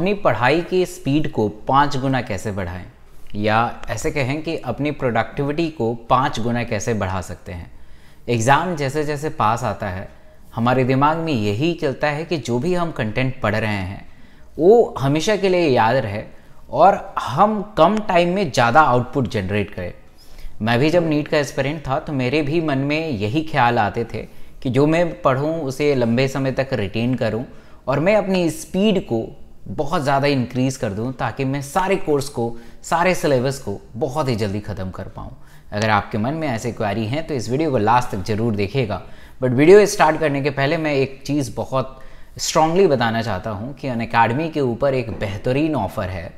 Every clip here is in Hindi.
अपनी पढ़ाई की स्पीड को पाँच गुना कैसे बढ़ाएं या ऐसे कहें कि अपनी प्रोडक्टिविटी को पाँच गुना कैसे बढ़ा सकते हैं एग्ज़ाम जैसे जैसे पास आता है हमारे दिमाग में यही चलता है कि जो भी हम कंटेंट पढ़ रहे हैं वो हमेशा के लिए याद रहे और हम कम टाइम में ज़्यादा आउटपुट जनरेट करें मैं भी जब नीट का एक्सपेरियंट था तो मेरे भी मन में यही ख्याल आते थे कि जो मैं पढ़ूँ उसे लंबे समय तक रिटेन करूँ और मैं अपनी स्पीड को बहुत ज़्यादा इंक्रीज़ कर दूँ ताकि मैं सारे कोर्स को सारे सिलेबस को बहुत ही जल्दी ख़त्म कर पाऊँ अगर आपके मन में ऐसे क्वारी हैं तो इस वीडियो को लास्ट तक ज़रूर देखेगा बट वीडियो स्टार्ट करने के पहले मैं एक चीज़ बहुत स्ट्रांगली बताना चाहता हूँ कि अन अकेडमी के ऊपर एक बेहतरीन ऑफ़र है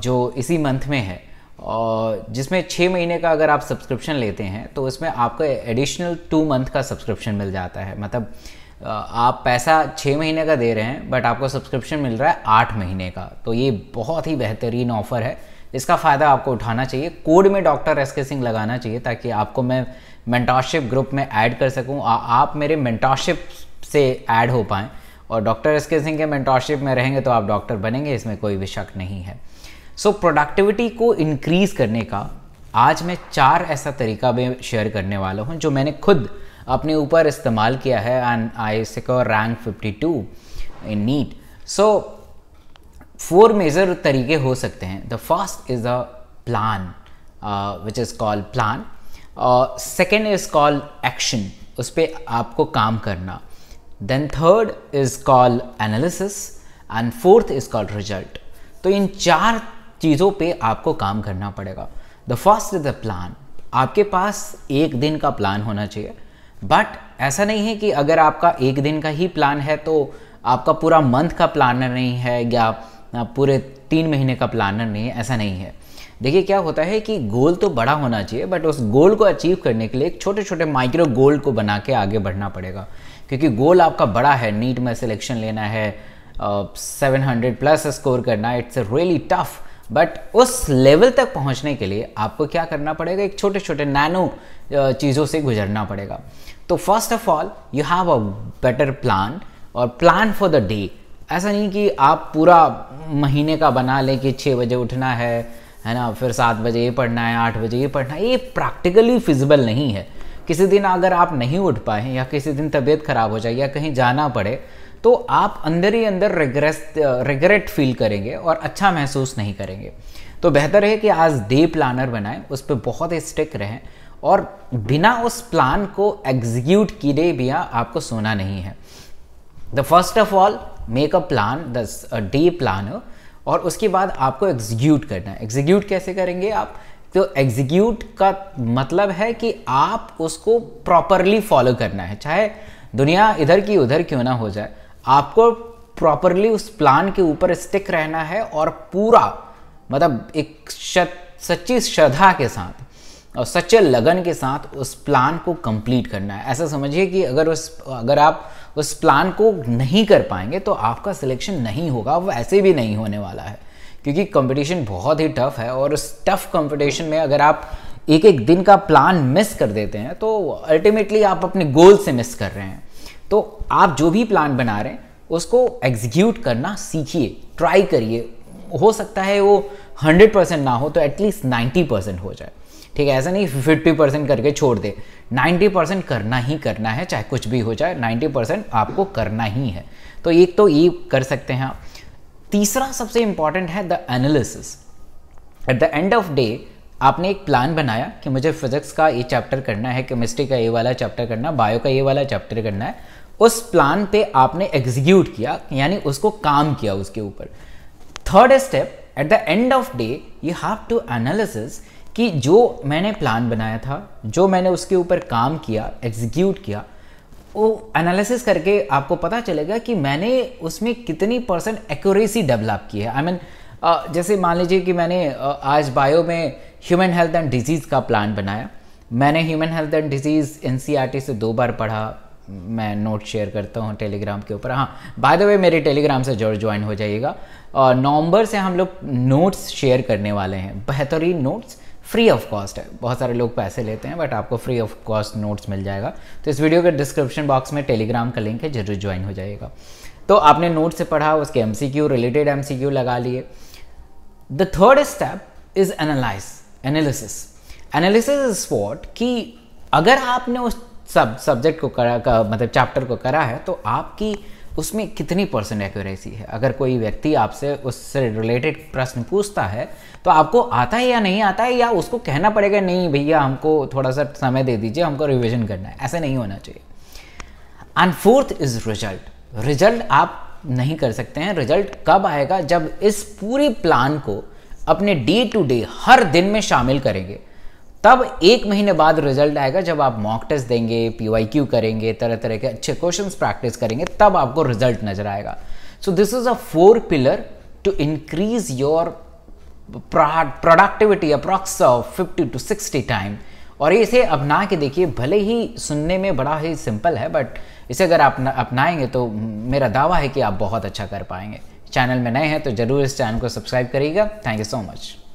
जो इसी मंथ में है और जिसमें छः महीने का अगर आप सब्सक्रिप्शन लेते हैं तो उसमें आपको एडिशनल टू मंथ का सब्सक्रिप्शन मिल जाता है मतलब आप पैसा छः महीने का दे रहे हैं बट आपको सब्सक्रिप्शन मिल रहा है आठ महीने का तो ये बहुत ही बेहतरीन ऑफर है इसका फ़ायदा आपको उठाना चाहिए कोड में डॉक्टर एस के सिंह लगाना चाहिए ताकि आपको मैं मेंटरशिप ग्रुप में ऐड कर सकूं आप मेरे मेंटरशिप से ऐड हो पाएँ और डॉक्टर एस के सिंह के मेंटरशिप में रहेंगे तो आप डॉक्टर बनेंगे इसमें कोई भी शक नहीं है सो so, प्रोडक्टिविटी को इनक्रीज़ करने का आज मैं चार ऐसा तरीका भी शेयर करने वाला हूँ जो मैंने खुद अपने ऊपर इस्तेमाल किया है and I secure rank 52 in NEET so four major तरीके हो सकते हैं the first is the plan which is call plan second is call action उस पर आपको काम करना then third is call analysis and fourth is call result तो इन चार चीज़ों पे आपको काम करना पड़ेगा the first is the plan आपके पास एक दिन का प्लान होना चाहिए बट ऐसा नहीं है कि अगर आपका एक दिन का ही प्लान है तो आपका पूरा मंथ का प्लानर नहीं है या पूरे तीन महीने का प्लानर नहीं है ऐसा नहीं है देखिए क्या होता है कि गोल तो बड़ा होना चाहिए बट उस गोल को अचीव करने के लिए एक छोटे छोटे माइक्रो गोल को बना के आगे बढ़ना पड़ेगा क्योंकि गोल आपका बड़ा है नीट में सिलेक्शन लेना है सेवन हंड्रेड प्लस स्कोर करना है इट्स रियली टफ बट उस लेवल तक पहुंचने के लिए आपको क्या करना पड़ेगा एक छोटे छोटे नैनो चीज़ों से गुजरना पड़ेगा तो first of all you have a better plan और प्लान फॉर द डे ऐसा नहीं कि आप पूरा महीने का बना लें कि छः बजे उठना है है ना फिर सात बजे ये पढ़ना है आठ बजे ये पढ़ना है ये प्रैक्टिकली फिजिबल नहीं है किसी दिन अगर आप नहीं उठ पाए या किसी दिन तबीयत ख़राब हो जाए या कहीं जाना पड़े तो आप अंदर ही अंदर रिग्रेस रिग्रेट फील करेंगे और अच्छा महसूस नहीं करेंगे तो बेहतर है कि आज डे प्लानर बनाएं उस पर बहुत ही स्टिक रहें और बिना उस प्लान को एग्जीक्यूट किए बिना आपको सोना नहीं है the first of all make a plan the day plan और उसके बाद आपको एग्जीक्यूट करना है एग्जीक्यूट कैसे करेंगे आप तो एग्जीक्यूट का मतलब है कि आप उसको प्रॉपरली फॉलो करना है चाहे दुनिया इधर की उधर क्यों ना हो जाए आपको प्रॉपरली उस प्लान के ऊपर स्टिक रहना है और पूरा मतलब एक सच्ची श्रद्धा के साथ और सच्चे लगन के साथ उस प्लान को कंप्लीट करना है ऐसा समझिए कि अगर उस अगर आप उस प्लान को नहीं कर पाएंगे तो आपका सिलेक्शन नहीं होगा वो ऐसे भी नहीं होने वाला है क्योंकि कंपटीशन बहुत ही टफ है और उस टफ कंपटीशन में अगर आप एक एक दिन का प्लान मिस कर देते हैं तो अल्टीमेटली आप अपने गोल से मिस कर रहे हैं तो आप जो भी प्लान बना रहे हैं उसको एग्जीक्यूट करना सीखिए ट्राई करिए हो सकता है वो हंड्रेड परसेंट ना हो तो एटलीस्ट नाइन्टी परसेंट हो जाए ठीक है ऐसा नहीं फिफ्टी परसेंट करके छोड़ दे नाइन्टी परसेंट करना ही करना है चाहे कुछ भी हो जाए नाइन्टी परसेंट आपको करना ही है तो एक तो ये कर सकते हैं आप तीसरा सबसे इंपॉर्टेंट है the analysis at the end of day आपने एक प्लान बनाया कि मुझे फिजिक्स का ये चैप्टर करना है केमिस्ट्री का ये वाला चैप्टर करना है बायो का ये वाला चैप्टर करना है उस प्लान पे आपने एग्जीक्यूट किया यानी उसको काम किया उसके ऊपर third step at the end of day you have to analysis कि जो मैंने प्लान बनाया था जो मैंने उसके ऊपर काम किया एग्जीक्यूट किया वो एनालिसिस करके आपको पता चलेगा कि मैंने उसमें कितनी परसेंट एक्यूरेसी डेवलप की है आई I मीन mean, जैसे मान लीजिए कि मैंने आज बायो में ह्यूमन हेल्थ एंड डिजीज़ का प्लान बनाया मैंने ह्यूमन हेल्थ एंड डिजीज़ एन से दो बार पढ़ा मैं नोट शेयर करता हूँ टेलीग्राम के ऊपर हाँ बाय द वे मेरे टेलीग्राम से जरूर ज्वाइन हो जाइएगा और नवंबर से हम लोग नोट्स शेयर करने वाले हैं बेहतरीन नोट्स फ्री ऑफ कॉस्ट है बहुत सारे लोग पैसे लेते हैं बट आपको फ्री ऑफ कॉस्ट नोट्स मिल जाएगा तो इस वीडियो के डिस्क्रिप्शन बॉक्स में टेलीग्राम का लिंक है जरूर ज्वाइन हो जाएगा तो आपने नोट से पढ़ा उसके एम रिलेटेड एम लगा लिए the third step is analyse analysis analysis is what कि अगर आपने उस सब सब्जेक्ट को करा का मतलब चैप्टर को करा है तो आपकी उसमें कितनी परसेंट एक्यूरेसी है अगर कोई व्यक्ति आपसे उससे रिलेटेड प्रश्न पूछता है तो आपको आता है या नहीं आता है या उसको कहना पड़ेगा नहीं भैया हमको थोड़ा सा समय दे दीजिए हमको रिविजन करना है ऐसा नहीं होना चाहिए and fourth is result result आप नहीं कर सकते हैं रिजल्ट कब आएगा जब इस पूरी प्लान को अपने डे टू डे हर दिन में शामिल करेंगे तब एक महीने बाद रिजल्ट आएगा जब आप मॉक टेस्ट देंगे पीवाईक्यू करेंगे तरह तरह के अच्छे क्वेश्चंस प्रैक्टिस करेंगे तब आपको रिजल्ट नजर आएगा so this is a four pillar to increase your productivity approx fifty to sixty time और इसे अपना के देखिए भले ही सुनने में बड़ा ही सिंपल है बट इसे अगर आप अपनाएंगे तो मेरा दावा है कि आप बहुत अच्छा कर पाएंगे चैनल में नए हैं तो ज़रूर इस चैनल को सब्सक्राइब करिएगा थैंक यू सो मच